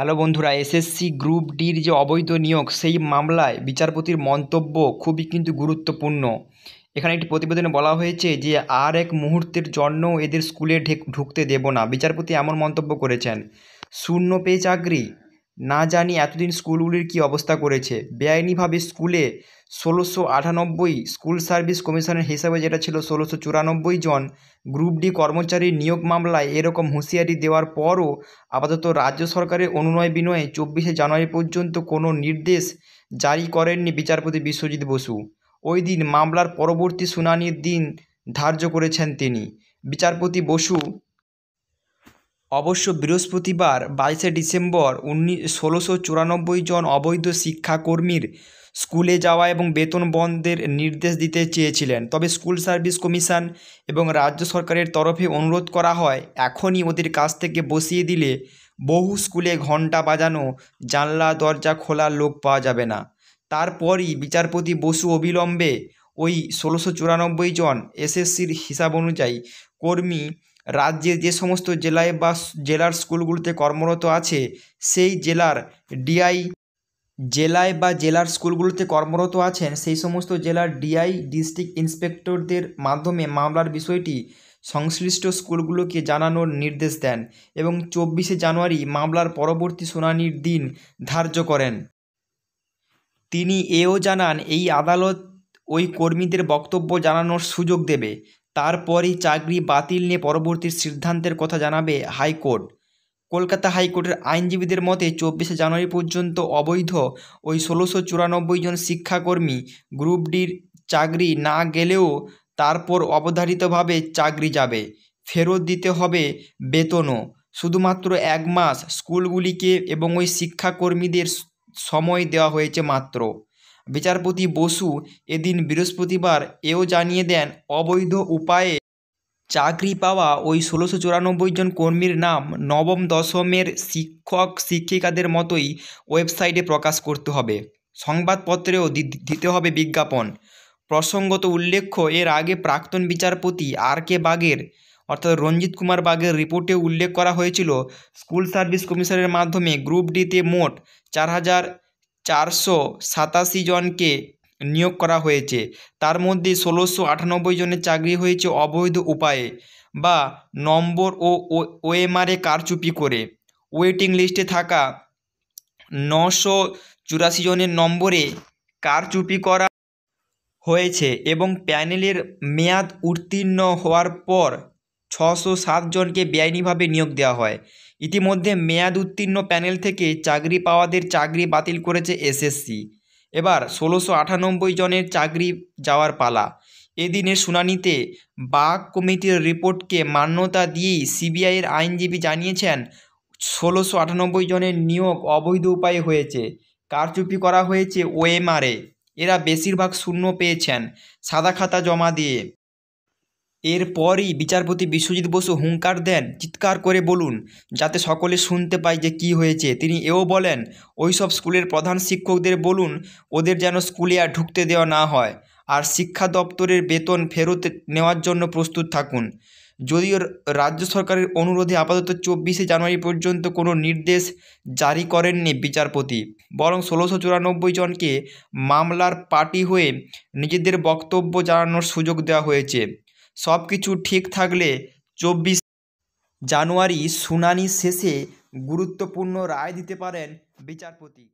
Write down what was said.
hello বন্ধুরা SSC group ডির যে অবৈধ নিয়োগ সেই মামলায় বিচারপতির মন্তব্য খুবই কিন্তু গুরুত্বপূর্ণ এখানে একটি প্রতিবেদনে বলা হয়েছে যে আর এক মুহূর্তের জন্য এদের স্কুলে ঢুকতে দেব না বিচারপতি এমন মন্তব্য করেছেন শূন্য পেয়ে চাকরি না জানি এতদিন স্কুলগুলির কী অবস্থা করেছে বেআইনিভাবে স্কুলে ষোলোশো আটানব্বই স্কুল সার্ভিস কমিশনের হিসাবে যেটা ছিল ষোলোশো চুরানব্বই জন গ্রুপ ডি কর্মচারীর নিয়োগ মামলায় এরকম হুঁশিয়ারি দেওয়ার পরও আপাতত রাজ্য সরকারের অনুনয় বিনয়ে চব্বিশে জানুয়ারি পর্যন্ত কোনো নির্দেশ জারি করেননি বিচারপতি বিশ্বজিৎ বসু ওই দিন মামলার পরবর্তী শুনানির দিন ধার্য করেছেন তিনি বিচারপতি বসু অবশ্য বৃহস্পতিবার বাইশে ডিসেম্বর উনি ষোলোশো চুরানব্বই জন অবৈধ শিক্ষাকর্মীর স্কুলে যাওয়া এবং বেতন বন্ধের নির্দেশ দিতে চেয়েছিলেন তবে স্কুল সার্ভিস কমিশন এবং রাজ্য সরকারের তরফে অনুরোধ করা হয় এখনই ওদের কাছ থেকে বসিয়ে দিলে বহু স্কুলে ঘণ্টা বাজানো জানলা দরজা খোলা লোক পাওয়া যাবে না তারপরই বিচারপতি বসু অবিলম্বে ওই ষোলোশো চুরানব্বই জন এসএসসির হিসাব অনুযায়ী কর্মী রাজ্যের যে সমস্ত জেলায় বা জেলার স্কুলগুলোতে কর্মরত আছে সেই জেলার ডিআই জেলায় বা জেলার স্কুলগুলোতে কর্মরত আছেন সেই সমস্ত জেলার ডিআই ডিস্ট্রিক্ট ইন্সপেক্টরদের মাধ্যমে মামলার বিষয়টি সংশ্লিষ্ট স্কুলগুলোকে জানানোর নির্দেশ দেন এবং চব্বিশে জানুয়ারি মামলার পরবর্তী শুনানির দিন ধার্য করেন তিনি এও জানান এই আদালত ওই কর্মীদের বক্তব্য জানানোর সুযোগ দেবে তারপরই চাকরি বাতিল নিয়ে পরবর্তী সিদ্ধান্তের কথা জানাবে হাইকোর্ট কলকাতা হাইকোর্টের আইনজীবীদের মতে চব্বিশে জানুয়ারি পর্যন্ত অবৈধ ওই ষোলোশো চুরানব্বই জন শিক্ষাকর্মী গ্রুপ ডির চাকরি না গেলেও তারপর অবধারিতভাবে চাকরি যাবে ফেরত দিতে হবে বেতনও শুধুমাত্র এক মাস স্কুলগুলিকে এবং ওই শিক্ষাকর্মীদের সময় দেওয়া হয়েছে মাত্র বিচারপতি বসু এদিন বৃহস্পতিবার এও জানিয়ে দেন অবৈধ উপায়ে চাকরি পাওয়া ওই ষোলোশো চুরানব্বই জন কর্মীর নাম নবম দশমের শিক্ষক শিক্ষিকাদের মতোই ওয়েবসাইটে প্রকাশ করতে হবে সংবাদপত্রেও দিতে হবে বিজ্ঞাপন প্রসঙ্গত উল্লেখ্য এর আগে প্রাক্তন বিচারপতি আর কে বাগের অর্থাৎ রঞ্জিত কুমার বাগের রিপোর্টে উল্লেখ করা হয়েছিল স্কুল সার্ভিস কমিশনের মাধ্যমে গ্রুপ ডিতে মোট চার হাজার চারশো সাতাশি জনকে নিয়োগ করা হয়েছে তার মধ্যে ষোলোশো আটানব্বই জনের চাকরি হয়েছে অবৈধ উপায়ে বা নম্বর ও ওএমআরে কারচুপি করে ওয়েটিং লিস্টে থাকা নশো চুরাশি জনের নম্বরে কারচুপি করা হয়েছে এবং প্যানেলের মেয়াদ উত্তীর্ণ হওয়ার পর ছশো সাতজনকে বেআইনিভাবে নিয়োগ দেওয়া হয় ইতিমধ্যে মেয়াদ উত্তীর্ণ প্যানেল থেকে চাকরি পাওয়াদের চাকরি বাতিল করেছে এসএসসি এবার ষোলোশো আটানব্বই জনের চাকরি যাওয়ার পালা এদিনের শুনানিতে বাক কমিটির রিপোর্টকে মান্যতা দিয়েই সিবিআইয়ের আইনজীবী জানিয়েছেন ষোলোশো আটানব্বই জনের নিয়োগ অবৈধ উপায়ে হয়েছে কারচুপি করা হয়েছে ওএমআরে এরা বেশিরভাগ শূন্য পেয়েছেন সাদা খাতা জমা দিয়ে এরপরই বিচারপতি বিশ্বজিৎ বসু হুঙ্কার দেন চিৎকার করে বলুন যাতে সকলে শুনতে পায় যে কি হয়েছে তিনি এও বলেন ওই সব স্কুলের প্রধান শিক্ষকদের বলুন ওদের যেন স্কুলে আর ঢুকতে দেওয়া না হয় আর শিক্ষা দপ্তরের বেতন ফেরত নেওয়ার জন্য প্রস্তুত থাকুন যদিও রাজ্য সরকারের অনুরোধে আপাতত চব্বিশে জানুয়ারি পর্যন্ত কোনো নির্দেশ জারি করেননি বিচারপতি বরং ষোলোশো চুরানব্বই জনকে মামলার পার্টি হয়ে নিজেদের বক্তব্য জানানোর সুযোগ দেওয়া হয়েছে সব কিছু ঠিক থাকলে চব্বিশ জানুয়ারি শুনানি শেষে গুরুত্বপূর্ণ রায় দিতে পারেন বিচারপতি